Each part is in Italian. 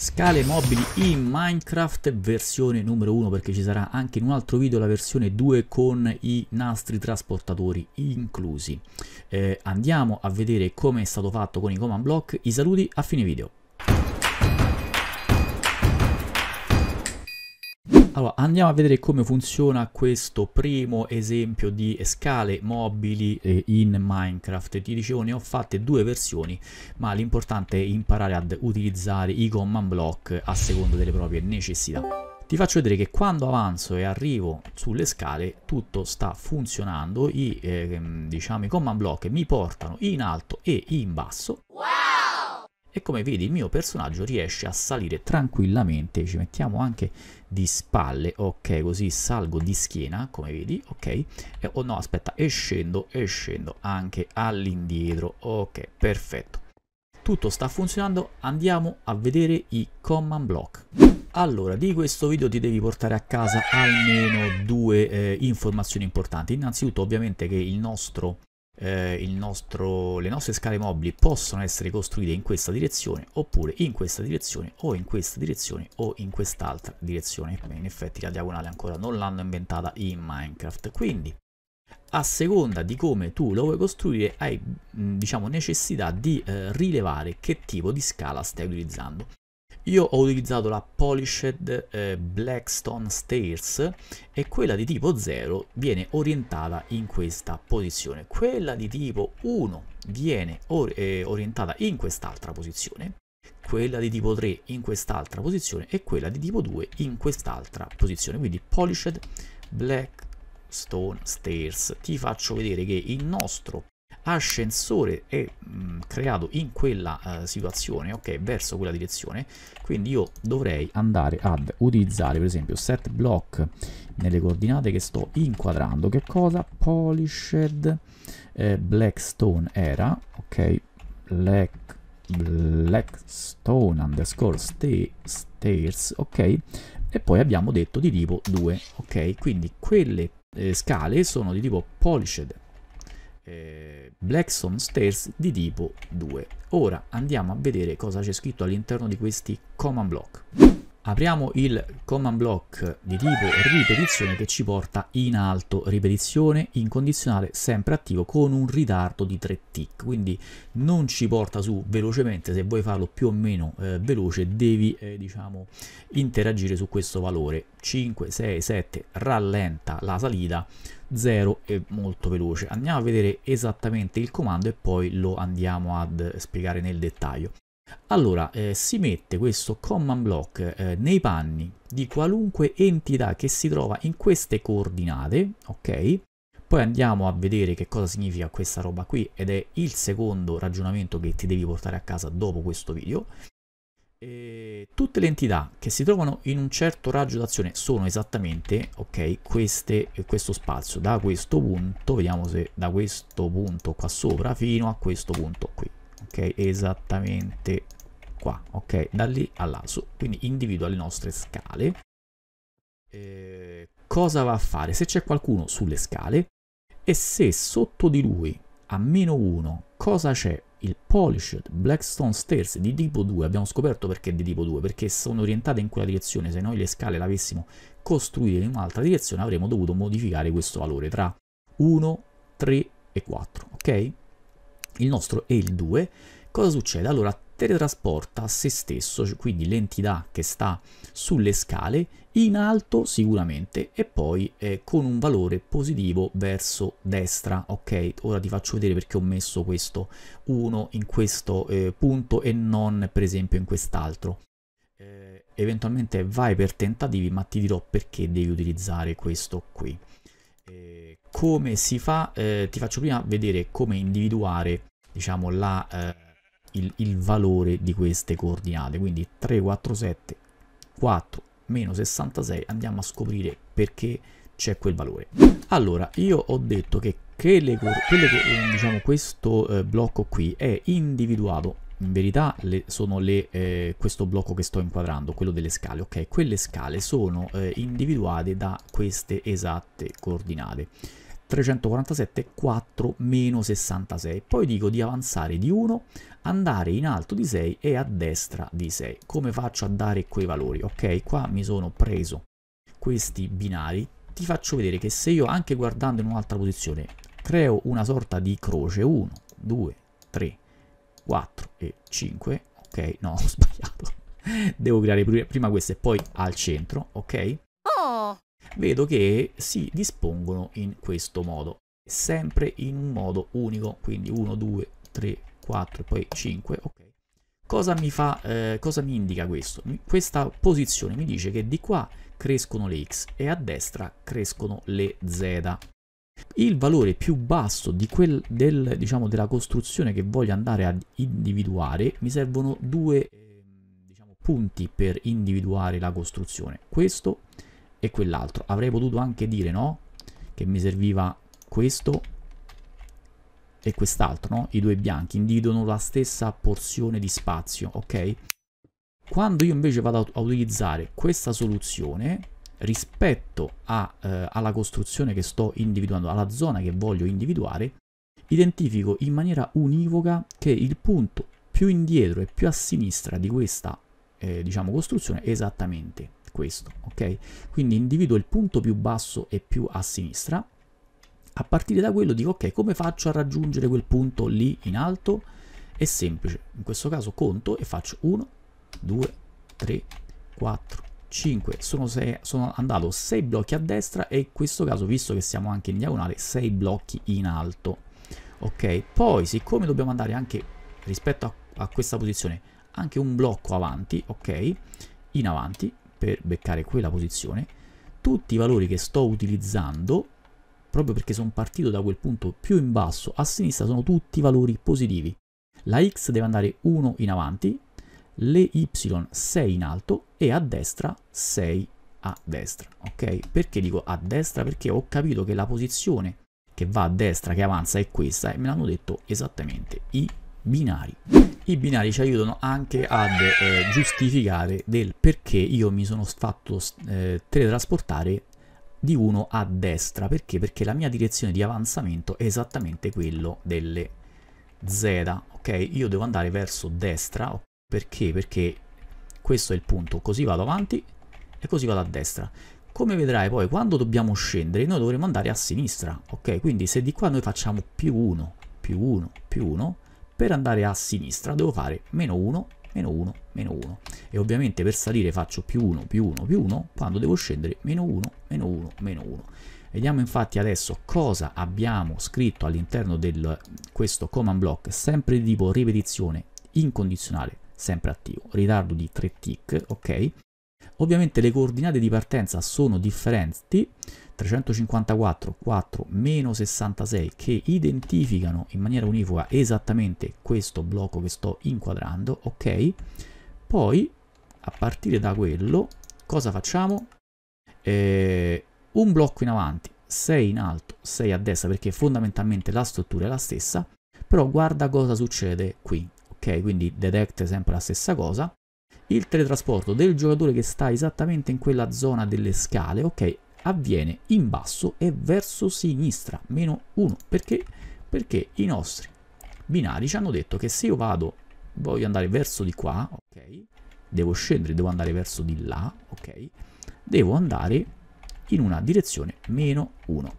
Scale mobili in Minecraft versione numero 1 perché ci sarà anche in un altro video la versione 2 con i nastri trasportatori inclusi. Eh, andiamo a vedere come è stato fatto con i command block, i saluti a fine video. Allora, andiamo a vedere come funziona questo primo esempio di scale mobili eh, in Minecraft. Ti dicevo, ne ho fatte due versioni, ma l'importante è imparare ad utilizzare i command block a seconda delle proprie necessità ti faccio vedere che quando avanzo e arrivo sulle scale tutto sta funzionando i, eh, diciamo, i command block mi portano in alto e in basso e come vedi il mio personaggio riesce a salire tranquillamente ci mettiamo anche di spalle ok così salgo di schiena come vedi ok e, oh no aspetta e scendo e scendo anche all'indietro ok perfetto tutto sta funzionando andiamo a vedere i command block allora, di questo video ti devi portare a casa almeno due eh, informazioni importanti. Innanzitutto, ovviamente, che il nostro eh, nostro, le nostre scale mobili possono essere costruite in questa direzione oppure in questa direzione o in questa direzione o in quest'altra direzione. Beh, in effetti la diagonale ancora non l'hanno inventata in Minecraft, quindi a seconda di come tu lo vuoi costruire hai diciamo, necessità di eh, rilevare che tipo di scala stai utilizzando io ho utilizzato la Polished eh, Blackstone Stairs e quella di tipo 0 viene orientata in questa posizione quella di tipo 1 viene or eh, orientata in quest'altra posizione quella di tipo 3 in quest'altra posizione e quella di tipo 2 in quest'altra posizione quindi Polished Blackstone Stairs ti faccio vedere che il nostro ascensore è mh, mm, creato in quella uh, situazione, ok, verso quella direzione, quindi io dovrei andare ad utilizzare per esempio set block nelle coordinate che sto inquadrando, che cosa? Polished eh, Blackstone era, ok, Black Blackstone underscore stairs, ok, e poi abbiamo detto di tipo 2, ok, quindi quelle eh, scale sono di tipo polished eh, Blackstone Stairs di tipo 2. Ora andiamo a vedere cosa c'è scritto all'interno di questi command block. Apriamo il command block di tipo ripetizione che ci porta in alto, ripetizione incondizionale sempre attivo con un ritardo di 3 tick, quindi non ci porta su velocemente, se vuoi farlo più o meno eh, veloce devi eh, diciamo interagire su questo valore, 5, 6, 7 rallenta la salita, 0 è molto veloce. Andiamo a vedere esattamente il comando e poi lo andiamo a spiegare nel dettaglio. Allora, eh, si mette questo command block eh, nei panni di qualunque entità che si trova in queste coordinate, ok? Poi andiamo a vedere che cosa significa questa roba qui ed è il secondo ragionamento che ti devi portare a casa dopo questo video. E tutte le entità che si trovano in un certo raggio d'azione sono esattamente okay, queste, questo spazio da questo punto vediamo se da questo punto qua sopra fino a questo punto qui ok esattamente qua ok da lì all'alzo quindi individua le nostre scale eh, cosa va a fare se c'è qualcuno sulle scale e se sotto di lui a meno 1 cosa c'è il Polished Blackstone Stairs di tipo 2, abbiamo scoperto perché di tipo 2, perché sono orientate in quella direzione, se noi le scale l'avessimo avessimo costruite in un'altra direzione avremmo dovuto modificare questo valore tra 1, 3 e 4, ok? Il nostro è il 2, cosa succede? Allora teletrasporta se stesso, cioè, quindi l'entità che sta sulle scale, in alto sicuramente e poi eh, con un valore positivo verso destra. Ok, ora ti faccio vedere perché ho messo questo 1 in questo eh, punto e non per esempio in quest'altro. Eh, eventualmente vai per tentativi ma ti dirò perché devi utilizzare questo qui. Eh, come si fa? Eh, ti faccio prima vedere come individuare diciamo la eh, il, il valore di queste coordinate. Quindi 347, 4, meno 66, andiamo a scoprire perché c'è quel valore. Allora, io ho detto che, che, le, che le, eh, diciamo, questo eh, blocco qui è individuato in verità le, sono le, eh, questo blocco che sto inquadrando, quello delle scale, ok? Quelle scale sono eh, individuate da queste esatte coordinate. 347 4 meno 66 poi dico di avanzare di 1 andare in alto di 6 e a destra di 6 come faccio a dare quei valori ok qua mi sono preso questi binari ti faccio vedere che se io anche guardando in un'altra posizione creo una sorta di croce 1 2 3 4 e 5 ok no ho sbagliato devo creare prima questa e poi al centro ok vedo che si dispongono in questo modo, sempre in un modo unico, quindi 1, 2, 3, 4 e poi 5, ok. Cosa mi, fa, eh, cosa mi indica questo? Questa posizione mi dice che di qua crescono le x e a destra crescono le z. Il valore più basso quel, del, diciamo, della costruzione che voglio andare ad individuare mi servono due eh, diciamo, punti per individuare la costruzione. Questo e quell'altro. Avrei potuto anche dire, no? Che mi serviva questo e quest'altro, no? I due bianchi individuano la stessa porzione di spazio, ok? Quando io invece vado a utilizzare questa soluzione rispetto a, eh, alla costruzione che sto individuando, alla zona che voglio individuare, identifico in maniera univoca che il punto più indietro e più a sinistra di questa eh, diciamo, costruzione è esattamente questo, ok? Quindi individuo il punto più basso e più a sinistra, a partire da quello dico ok, come faccio a raggiungere quel punto lì in alto? È semplice, in questo caso conto e faccio 1, 2, 3, 4, 5, sono, sei, sono andato 6 blocchi a destra e in questo caso, visto che siamo anche in diagonale, 6 blocchi in alto. Ok, poi siccome dobbiamo andare anche rispetto a, a questa posizione, anche un blocco avanti, ok, in avanti, per beccare quella posizione, tutti i valori che sto utilizzando, proprio perché sono partito da quel punto più in basso a sinistra, sono tutti valori positivi. La x deve andare 1 in avanti, le y 6 in alto e a destra 6 a destra, ok? Perché dico a destra? Perché ho capito che la posizione che va a destra, che avanza è questa e me l'hanno detto esattamente i binari. I binari ci aiutano anche ad eh, giustificare del perché io mi sono fatto eh, teletrasportare di uno a destra. Perché? Perché la mia direzione di avanzamento è esattamente quello delle Z, ok? Io devo andare verso destra, perché? Perché questo è il punto, così vado avanti e così vado a destra. Come vedrai poi, quando dobbiamo scendere, noi dovremo andare a sinistra, ok? Quindi se di qua noi facciamo più 1, più 1, più 1, per andare a sinistra devo fare meno 1, meno 1, meno 1. E ovviamente per salire faccio più 1, più 1, più 1, quando devo scendere meno 1, meno 1, meno 1. Vediamo infatti adesso cosa abbiamo scritto all'interno di questo command block, sempre di tipo ripetizione incondizionale, sempre attivo, ritardo di 3 tick, ok? Ovviamente le coordinate di partenza sono differenti, 354, 4, meno 66, che identificano in maniera univoca esattamente questo blocco che sto inquadrando, ok? Poi, a partire da quello, cosa facciamo? Eh, un blocco in avanti, 6 in alto, 6 a destra, perché fondamentalmente la struttura è la stessa, però guarda cosa succede qui, ok? Quindi detect sempre la stessa cosa, il teletrasporto del giocatore che sta esattamente in quella zona delle scale, ok, avviene in basso e verso sinistra, meno 1. Perché? Perché i nostri binari ci hanno detto che se io vado, voglio andare verso di qua, ok, devo scendere, devo andare verso di là, ok, devo andare in una direzione meno 1.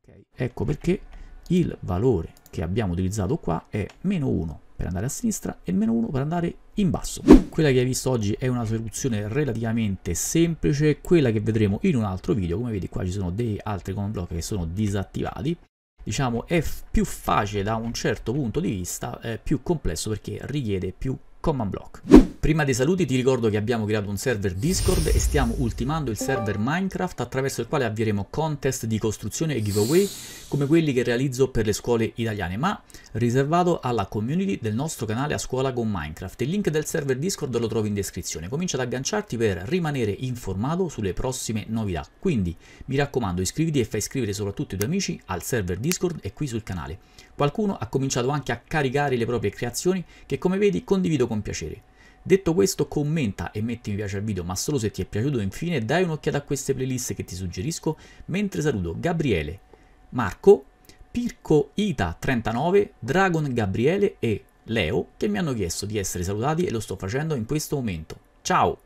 Okay? Ecco perché il valore che abbiamo utilizzato qua è meno 1 per andare a sinistra e meno 1 per andare in basso. Quella che hai visto oggi è una soluzione relativamente semplice, quella che vedremo in un altro video, come vedi qua ci sono dei altri common block che sono disattivati, diciamo è più facile da un certo punto di vista, più complesso perché richiede più Command Block. Prima dei saluti ti ricordo che abbiamo creato un server Discord e stiamo ultimando il server Minecraft attraverso il quale avvieremo contest di costruzione e giveaway come quelli che realizzo per le scuole italiane ma riservato alla community del nostro canale a scuola con Minecraft. Il link del server Discord lo trovi in descrizione. Comincia ad agganciarti per rimanere informato sulle prossime novità. Quindi mi raccomando iscriviti e fai iscrivere soprattutto i tuoi amici al server Discord e qui sul canale. Qualcuno ha cominciato anche a caricare le proprie creazioni che come vedi condivido con piacere. Detto questo commenta e metti mi piace al video ma solo se ti è piaciuto infine dai un'occhiata a queste playlist che ti suggerisco mentre saluto Gabriele, Marco, Pirco Ita 39, Dragon Gabriele e Leo che mi hanno chiesto di essere salutati e lo sto facendo in questo momento. Ciao!